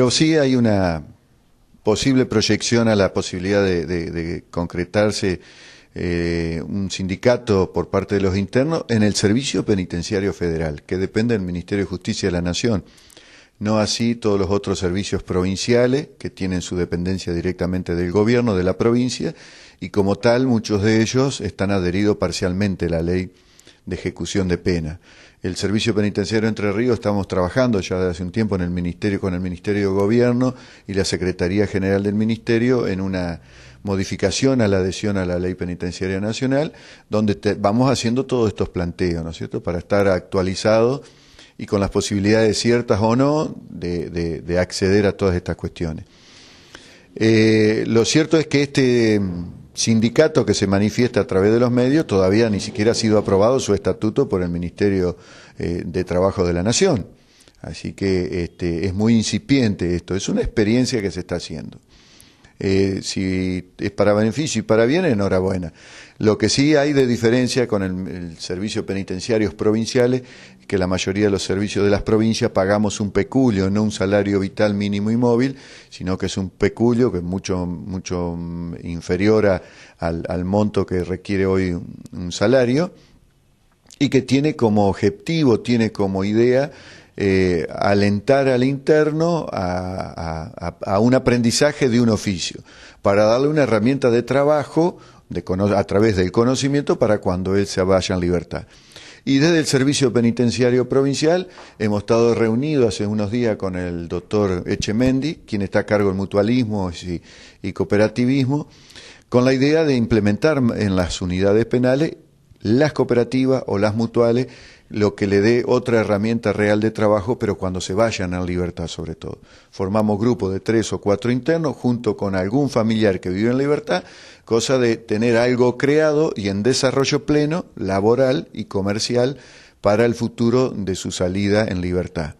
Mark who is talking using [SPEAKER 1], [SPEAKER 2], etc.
[SPEAKER 1] Pero sí hay una posible proyección a la posibilidad de, concretarse eh, un sindicato por parte de los internos en el Servicio Penitenciario Federal, que depende del Ministerio de Justicia de la Nación. No así todos los otros servicios provinciales que tienen su dependencia directamente del gobierno de la provincia y como tal muchos de ellos están adheridos parcialmente a la ley de ejecución de pena. El Servicio Penitenciario Entre Ríos estamos trabajando ya desde hace un tiempo en el ministerio con el Ministerio de Gobierno y la Secretaría General del Ministerio en una modificación a la adhesión a la Ley Penitenciaria Nacional, donde vamos haciendo todos estos planteos, ¿no es cierto?, para estar actualizado y con las posibilidades ciertas o no de, acceder a todas estas cuestiones. Eh, lo cierto es que este sindicato que se manifiesta a través de los medios, todavía ni siquiera ha sido aprobado su estatuto por el Ministerio eh, de Trabajo de la Nación. Así que este, es muy incipiente esto, es una experiencia que se está haciendo. Eh, si es para beneficio y para bien, enhorabuena. Lo que sí hay de diferencia con el, servicio penitenciarios provinciales es que la mayoría de los servicios de las provincias pagamos un peculio, no un salario vital mínimo y móvil, sino que es un peculio que es mucho, mucho mm, inferior al, monto que requiere hoy un salario y que tiene como objetivo, tiene como idea eh, alentar al interno a, un aprendizaje de un oficio, para darle una herramienta de trabajo a través del conocimiento para cuando él se vaya en libertad. Y desde el Servicio Penitenciario Provincial hemos estado reunidos hace unos días con el doctor Echemendi, quien está a cargo del mutualismo y cooperativismo, con la idea de implementar en las unidades penales las cooperativas o las mutuales lo que le dé otra herramienta real de trabajo, pero cuando se vayan a libertad sobre todo. Formamos grupo de tres o cuatro internos junto con algún familiar que vive en libertad, cosa de tener algo creado y en desarrollo pleno, laboral y comercial para el futuro de su salida en libertad.